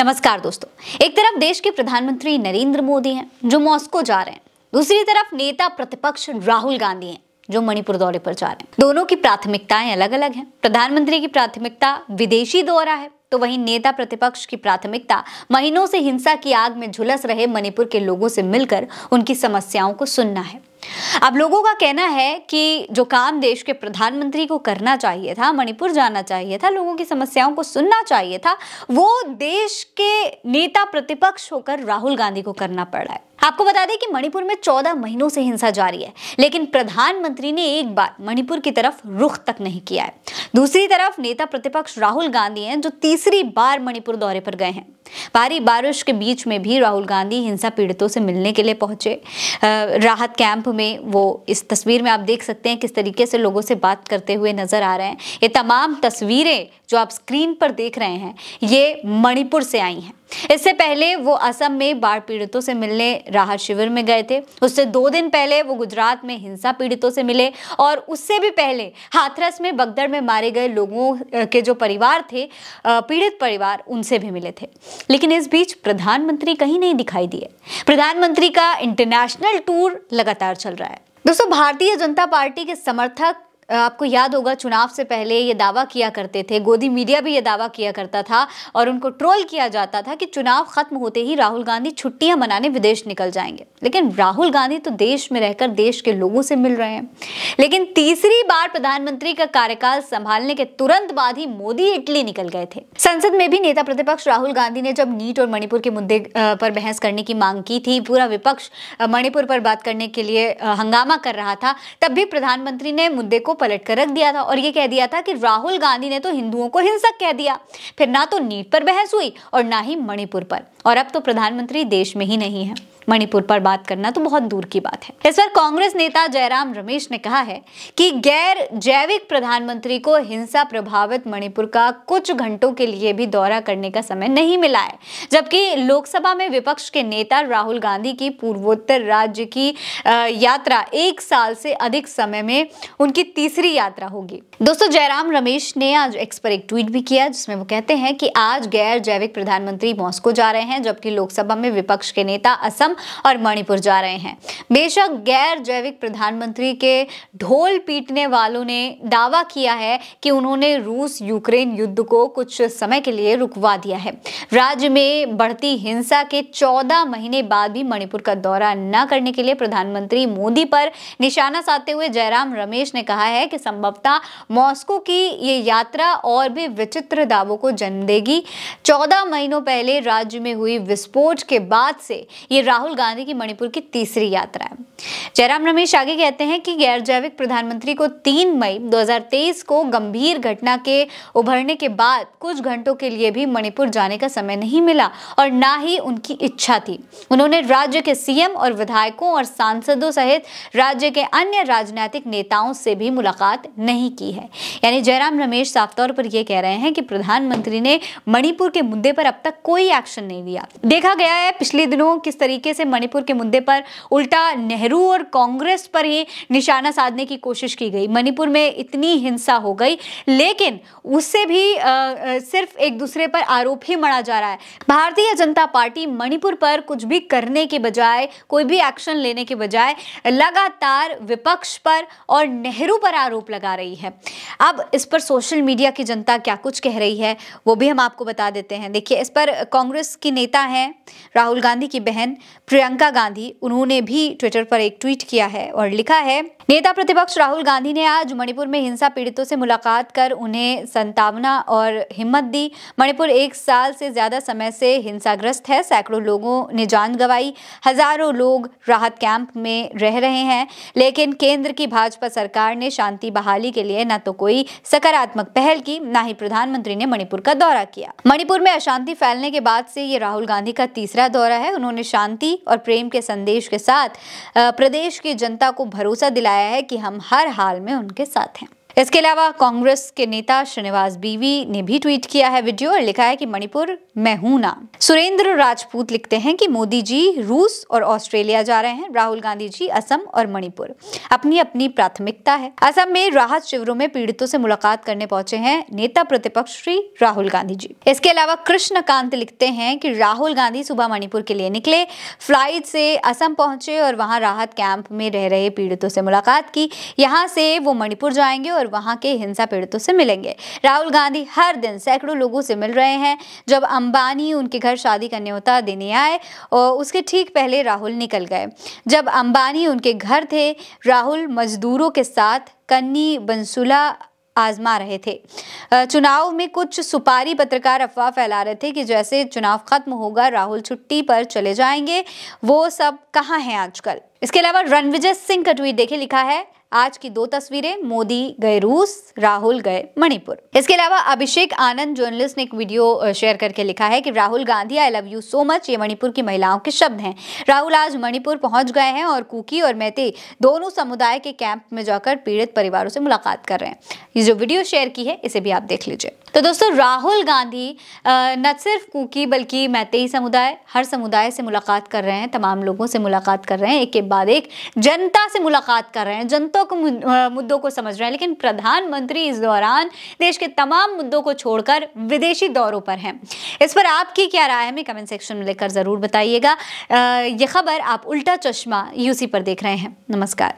नमस्कार दोस्तों एक तरफ देश के प्रधानमंत्री नरेंद्र मोदी हैं जो मॉस्को जा रहे हैं दूसरी तरफ नेता प्रतिपक्ष राहुल गांधी हैं जो मणिपुर दौरे पर जा रहे हैं दोनों की प्राथमिकताएं अलग अलग हैं प्रधानमंत्री की प्राथमिकता विदेशी दौरा है तो वहीं नेता प्रतिपक्ष की प्राथमिकता महीनों से हिंसा की आग में झुलस रहे मणिपुर के लोगों से मिलकर उनकी समस्याओं को सुनना है अब लोगों का कहना है कि जो काम देश के प्रधानमंत्री को करना चाहिए था मणिपुर जाना चाहिए था लोगों की समस्याओं को सुनना चाहिए था वो देश के नेता प्रतिपक्ष होकर राहुल गांधी को करना पड़ रहा है आपको बता दें कि मणिपुर में 14 महीनों से हिंसा जारी है लेकिन प्रधानमंत्री ने एक बार मणिपुर की तरफ रुख तक नहीं किया है दूसरी तरफ नेता प्रतिपक्ष राहुल गांधी हैं जो तीसरी बार मणिपुर दौरे पर गए हैं भारी बारिश के बीच में भी राहुल गांधी हिंसा पीड़ितों से मिलने के लिए पहुंचे राहत कैंप में वो इस तस्वीर में आप देख सकते हैं किस तरीके से लोगों से बात करते हुए नज़र आ रहे हैं ये तमाम तस्वीरें जो आप स्क्रीन पर देख रहे हैं ये मणिपुर से आई हैं इससे पहले वो असम में बाढ़ पीड़ितों से मिलने राहत शिविर में गए थे उससे दो दिन पहले वो गुजरात में हिंसा पीड़ितों से मिले और उससे भी पहले हाथरस में बगदड़ में मारे गए लोगों के जो परिवार थे पीड़ित परिवार उनसे भी मिले थे लेकिन इस बीच प्रधानमंत्री कहीं नहीं दिखाई दिए प्रधानमंत्री का इंटरनेशनल टूर लगातार चल रहा है दोस्तों भारतीय जनता पार्टी के समर्थक आपको याद होगा चुनाव से पहले ये दावा किया करते थे गोदी मीडिया भी ये दावा किया करता था और उनको ट्रोल किया जाता था कि चुनाव खत्म होते ही राहुल गांधी छुट्टियां मनाने विदेश निकल जाएंगे लेकिन राहुल गांधी तो देश में रहकर देश के लोगों से मिल रहे हैं लेकिन तीसरी बार प्रधानमंत्री का कार्यकाल संभालने के तुरंत बाद ही मोदी इटली निकल गए थे संसद में भी नेता प्रतिपक्ष राहुल गांधी ने जब नीट और मणिपुर के मुद्दे पर बहस करने की मांग की थी पूरा विपक्ष मणिपुर पर बात करने के लिए हंगामा कर रहा था तब भी प्रधानमंत्री ने मुद्दे को पलट कर रख दिया था और ये कह दिया था कि राहुल गांधी ने तो हिंदुओं को हिंसक कह दिया फिर ना तो नीट पर बहस हुई और ना ही मणिपुर पर और अब तो प्रधानमंत्री देश में ही नहीं है मणिपुर पर बात करना तो बहुत दूर की बात है इस पर कांग्रेस नेता जयराम रमेश ने कहा है कि गैर जैविक प्रधानमंत्री को हिंसा प्रभावित मणिपुर का कुछ घंटों के लिए भी दौरा करने का समय नहीं मिला है जबकि लोकसभा में विपक्ष के नेता राहुल गांधी की पूर्वोत्तर राज्य की यात्रा एक साल से अधिक समय में उनकी तीसरी यात्रा होगी दोस्तों जयराम रमेश ने आज एक्स पर एक ट्वीट भी किया जिसमें वो कहते हैं कि आज गैर जैविक प्रधानमंत्री मॉस्को जा रहे हैं जबकि लोकसभा में विपक्ष के नेता असम और मणिपुर जा रहे हैं बेशक गैर जैविक प्रधानमंत्री के ढोल पीटने वालों ने दावा किया है कि उन्होंने रूस यूक्रेन युद्ध को कुछ समय के लिए रुकवा दिया है राज्य में बढ़ती हिंसा के चौदह महीने बाद भी मणिपुर का दौरा न करने के लिए प्रधानमंत्री मोदी पर निशाना साधते हुए जयराम रमेश ने कहा है कि संभवतः मॉस्को की ये यात्रा और भी विचित्र दावों को जन्म देगी चौदह महीनों पहले राज्य में हुई विस्फोट के बाद से ये राहुल राहुल गांधी की मणिपुर की तीसरी यात्रा है जयराम रमेश आगे कहते हैं कि गैर जैविक प्रधानमंत्री को 3 मई 2023 को गंभीर घटना के उभरने के बाद कुछ घंटों के लिए भी मणिपुर जाने का समय नहीं मिला और ना ही उनकी इच्छा थी उन्होंने राज्य के सीएम और विधायकों और सांसदों सहित राज्य के अन्य राजनीतिक नेताओं से भी मुलाकात नहीं की है यानी जयराम रमेश साफ तौर पर यह कह रहे हैं कि प्रधानमंत्री ने मणिपुर के मुद्दे पर अब तक कोई एक्शन नहीं लिया देखा गया है पिछले दिनों किस तरीके से मणिपुर के मुद्दे पर उल्टा नेहरू नेहरू और कांग्रेस पर ही निशाना साधने की कोशिश की गई मणिपुर में इतनी हिंसा हो गई लेकिन उससे भी आ, सिर्फ एक दूसरे पर आरोप ही मरा जा रहा है भारतीय जनता पार्टी मणिपुर पर कुछ भी करने के बजाय कोई भी एक्शन लेने के बजाय लगातार विपक्ष पर और नेहरू पर आरोप लगा रही है अब इस पर सोशल मीडिया की जनता क्या कुछ कह रही है वो भी हम आपको बता देते हैं देखिए इस पर कांग्रेस की नेता हैं राहुल गांधी की बहन प्रियंका गांधी उन्होंने भी ट्विटर पर पर एक ट्वीट किया है और लिखा है नेता प्रतिपक्ष राहुल गांधी ने आज मणिपुर में हिंसा पीड़ितों से मुलाकात कर उन्हें संतावना और हिम्मत दी मणिपुर एक साल से ज्यादा समय से हिंसाग्रस्त है सैकड़ों लोगों ने जान गंवाई हजारों लोग राहत कैंप में रह रहे हैं लेकिन केंद्र की भाजपा सरकार ने शांति बहाली के लिए न तो कोई सकारात्मक पहल की न ही प्रधानमंत्री ने मणिपुर का दौरा किया मणिपुर में अशांति फैलने के बाद से ये राहुल गांधी का तीसरा दौरा है उन्होंने शांति और प्रेम के संदेश के साथ प्रदेश की जनता को भरोसा दिलाया है कि हम हर हाल में उनके साथ हैं इसके अलावा कांग्रेस के नेता श्रीनिवास बीवी ने भी ट्वीट किया है वीडियो और लिखा है कि मणिपुर मैं हूं ना सुरेंद्र राजपूत लिखते हैं कि मोदी जी रूस और ऑस्ट्रेलिया जा रहे हैं राहुल गांधी जी असम और मणिपुर अपनी अपनी प्राथमिकता है असम में राहत शिविरों में पीड़ितों से मुलाकात करने पहुंचे हैं नेता प्रतिपक्ष श्री राहुल गांधी जी इसके अलावा कृष्णकांत लिखते हैं कि राहुल गांधी सुबह मणिपुर के लिए निकले फ्लाइट से असम पहुंचे और वहां राहत कैंप में रह रहे पीड़ितों से मुलाकात की यहाँ से वो मणिपुर जाएंगे और और वहां के हिंसा पीड़ितों से मिलेंगे राहुल गांधी हर दिन सैकड़ों लोगों से मिल रहे हैं जब अंबानी उनके घर शादी का न्योता देने आए और उसके ठीक पहले राहुल निकल गए जब अंबानी उनके घर थे राहुल मजदूरों के साथ कन्नी बंसुला आजमा रहे थे चुनाव में कुछ सुपारी पत्रकार अफवाह फैला रहे थे कि जैसे चुनाव खत्म होगा राहुल छुट्टी पर चले जाएंगे वो सब कहाँ हैं आजकल इसके अलावा रणविजय सिंह का ट्वीट देखिए लिखा है आज की दो तस्वीरें मोदी गए रूस राहुल गए मणिपुर इसके अलावा अभिषेक आनंद जर्नलिस्ट ने एक वीडियो शेयर करके लिखा है कि Rahul Gandhi I love you so much ये मणिपुर की महिलाओं के शब्द हैं राहुल आज मणिपुर पहुंच गए हैं और कुकी और मैते दोनों समुदाय के कैंप में जाकर पीड़ित परिवारों से मुलाकात कर रहे हैं ये जो वीडियो शेयर की है इसे भी आप देख लीजिए तो दोस्तों राहुल गांधी न सिर्फ कुकी बल्कि मैते समुदाय हर समुदाय से मुलाकात कर रहे हैं तमाम लोगों से मुलाकात कर रहे हैं एक के बाद एक जनता से मुलाकात कर रहे हैं जनता को मुद्दों को समझ रहे हैं लेकिन प्रधानमंत्री इस दौरान देश के तमाम मुद्दों को छोड़कर विदेशी दौरों पर हैं इस पर आपकी क्या राय है हमें कमेंट सेक्शन में लेकर ज़रूर बताइएगा ये खबर आप उल्टा चश्मा यूसी पर देख रहे हैं नमस्कार